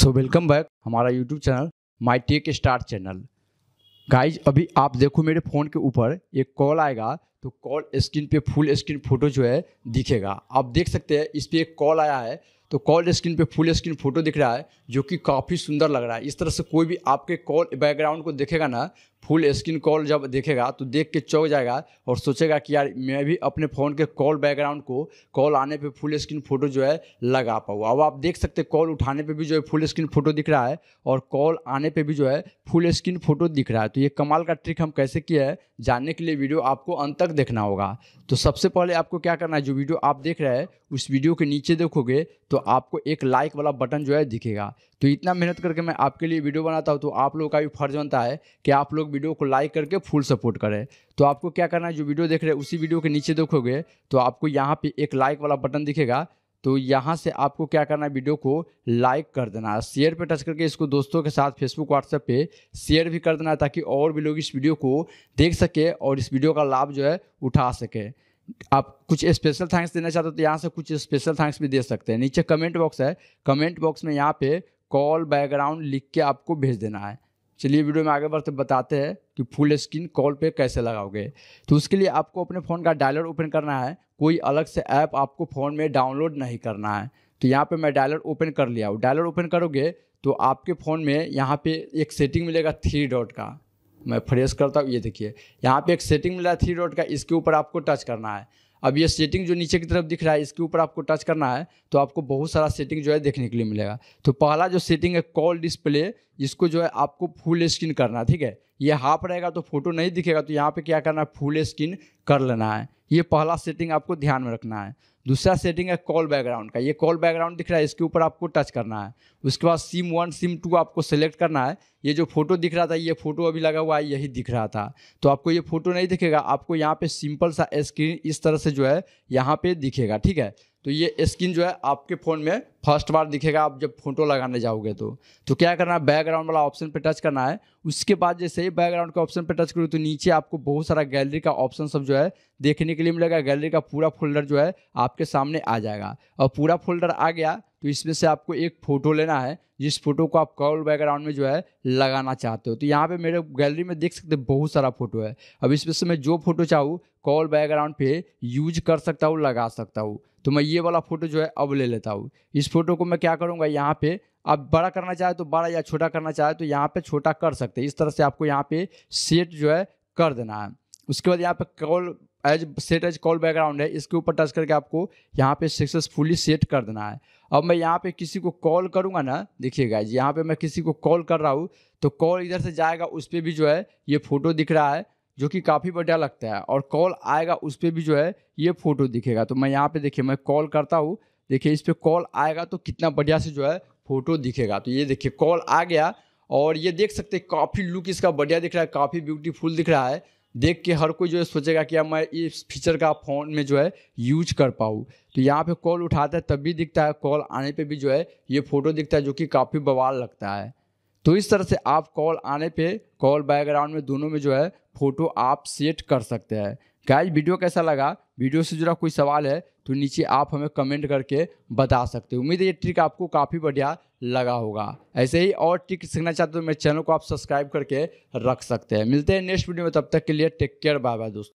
सो welcome back हमारा YouTube channel my tech star channel guys अभी आप देखो मेरे फ़ोन के ऊपर एक कॉल आएगा तो कॉल स्क्रीन पे फुल स्क्रीन फ़ोटो जो है दिखेगा आप देख सकते हैं इस पर एक कॉल आया है तो कॉल स्क्रीन पे फुल स्क्रीन फ़ोटो दिख रहा है जो कि काफ़ी सुंदर लग रहा है इस तरह से कोई भी आपके कॉल बैकग्राउंड को देखेगा ना फुल स्क्रीन कॉल जब देखेगा तो देख के चौक जाएगा और सोचेगा कि यार मैं भी अपने फ़ोन के कॉल बैकग्राउंड को कॉल आने पे फुल स्क्रीन फ़ोटो जो है लगा पाऊँ अब आप देख सकते कॉल उठाने पे भी जो है फुल स्क्रीन फ़ोटो दिख रहा है और कॉल आने पे भी जो है फुल स्क्रीन फ़ोटो दिख रहा है तो ये कमाल का ट्रिक हम कैसे किया है जानने के लिए वीडियो आपको अंत तक देखना होगा तो सबसे पहले आपको क्या करना है जो वीडियो आप देख रहे हैं उस वीडियो के नीचे देखोगे तो आपको एक लाइक वाला बटन जो है दिखेगा तो इतना मेहनत करके मैं आपके लिए वीडियो बनाता हूँ तो आप लोगों का भी फर्ज बनता है कि आप लोग वीडियो को लाइक करके फुल सपोर्ट करें तो आपको क्या करना है जो वीडियो देख रहे हैं उसी वीडियो के नीचे देखोगे तो आपको यहाँ पे एक लाइक वाला बटन दिखेगा तो यहाँ से आपको क्या करना है वीडियो को लाइक कर देना शेयर पर टच करके इसको दोस्तों के साथ फेसबुक व्हाट्सएप पे शेयर भी कर देना ताकि और भी लोग इस वीडियो को देख सके और इस वीडियो का लाभ जो है उठा सके आप कुछ स्पेशल थैंक्स देना चाहते हो तो यहाँ से कुछ स्पेशल थैंक्स भी दे सकते हैं नीचे कमेंट बॉक्स है कमेंट बॉक्स में यहाँ पे कॉल बैकग्राउंड लिख के आपको भेज देना है चलिए वीडियो में आगे बढ़ते बताते हैं कि फुल स्क्रीन कॉल पे कैसे लगाओगे तो उसके लिए आपको अपने फ़ोन का डायलर ओपन करना है कोई अलग से ऐप आपको फ़ोन में डाउनलोड नहीं करना है तो यहाँ पे मैं डायलर ओपन कर लिया हूँ डायलर ओपन करोगे तो आपके फ़ोन में यहाँ पे एक सेटिंग मिलेगा थ्री डॉट का मैं फ्रेश करता हूँ ये देखिए यहाँ पे एक सेटिंग मिला थ्री डॉट का इसके ऊपर आपको टच करना है अब ये सेटिंग जो नीचे की तरफ दिख रहा है इसके ऊपर आपको टच करना है तो आपको बहुत सारा सेटिंग जो है देखने के लिए मिलेगा तो पहला जो सेटिंग है कॉल डिस्प्ले इसको जो है आपको फुल स्क्रीन करना है ठीक है ये हाफ रहेगा तो फोटो नहीं दिखेगा तो यहाँ पे क्या करना है फुल स्क्रीन कर लेना है ये पहला सेटिंग आपको ध्यान में रखना है दूसरा सेटिंग है कॉल बैकग्राउंड का ये कॉल बैकग्राउंड दिख रहा है इसके ऊपर आपको टच करना है उसके बाद सिम वन सिम टू आपको सेलेक्ट करना है ये जो फोटो दिख रहा था ये फोटो अभी लगा हुआ है यही दिख रहा था तो आपको ये फोटो नहीं दिखेगा आपको यहाँ पे सिंपल सा स्क्रीन इस तरह से जो है यहाँ पे दिखेगा ठीक है तो ये स्क्रीन जो है आपके फ़ोन में फर्स्ट बार दिखेगा आप जब फोटो लगाने जाओगे तो तो क्या करना है बैकग्राउंड वाला ऑप्शन पे टच करना है उसके बाद जैसे ही बैकग्राउंड के ऑप्शन पे टच करो तो नीचे आपको बहुत सारा गैलरी का ऑप्शन सब जो है देखने के लिए मिलेगा गैलरी का पूरा फोल्डर जो है आपके सामने आ जाएगा और पूरा फोल्डर आ गया तो इसमें से आपको एक फ़ोटो लेना है जिस फोटो को आप कॉल बैकग्राउंड में जो है लगाना चाहते हो तो यहाँ पे मेरे गैलरी में देख सकते हैं बहुत सारा फोटो है अब इसमें से मैं जो फोटो चाहूँ कॉल बैकग्राउंड पे यूज कर सकता हूँ लगा सकता हूँ तो मैं ये वाला फ़ोटो जो है अब ले लेता हूँ इस फोटो को मैं क्या करूँगा यहाँ पे आप बड़ा करना चाहे तो बड़ा या छोटा करना चाहे तो यहाँ पर छोटा कर सकते इस तरह से आपको यहाँ पे सेट जो है कर देना है उसके बाद यहाँ पे call as set as call background है इसके ऊपर टच करके आपको यहाँ पे सक्सेसफुली सेट कर देना है अब मैं यहाँ पे किसी को कॉल करूँगा ना देखिए गाइज यहाँ पे मैं किसी को कॉल कर रहा हूँ तो कॉल इधर से जाएगा उस पर भी जो है ये फोटो दिख रहा है जो कि काफ़ी बढ़िया लगता है और कॉल आएगा उस पर भी जो है ये फोटो दिखेगा तो मैं यहाँ पर देखिए मैं कॉल करता हूँ देखिए इस पर कॉल आएगा तो कितना बढ़िया से जो है फोटो दिखेगा तो ये देखिए कॉल आ गया और ये देख सकते हैं काफ़ी लुक इसका बढ़िया दिख रहा है काफ़ी ब्यूटीफुल दिख रहा है देख के हर कोई जो है सोचेगा कि अब मैं इस फीचर का फ़ोन में जो है यूज कर पाऊँ तो यहाँ पे कॉल उठाता है तब भी दिखता है कॉल आने पे भी जो है ये फ़ोटो दिखता है जो कि काफ़ी बवाल लगता है तो इस तरह से आप कॉल आने पे कॉल बैकग्राउंड में दोनों में जो है फ़ोटो आप सेट कर सकते हैं गाइज वीडियो कैसा लगा वीडियो से जुड़ा कोई सवाल है तो नीचे आप हमें कमेंट करके बता सकते हो उम्मीद है ये ट्रिक आपको काफ़ी बढ़िया लगा होगा ऐसे ही और ट्रिक सीखना चाहते हो तो मेरे चैनल को आप सब्सक्राइब करके रख सकते हैं मिलते हैं नेक्स्ट वीडियो में तब तक के लिए टेक केयर बाय बाय दोस्तों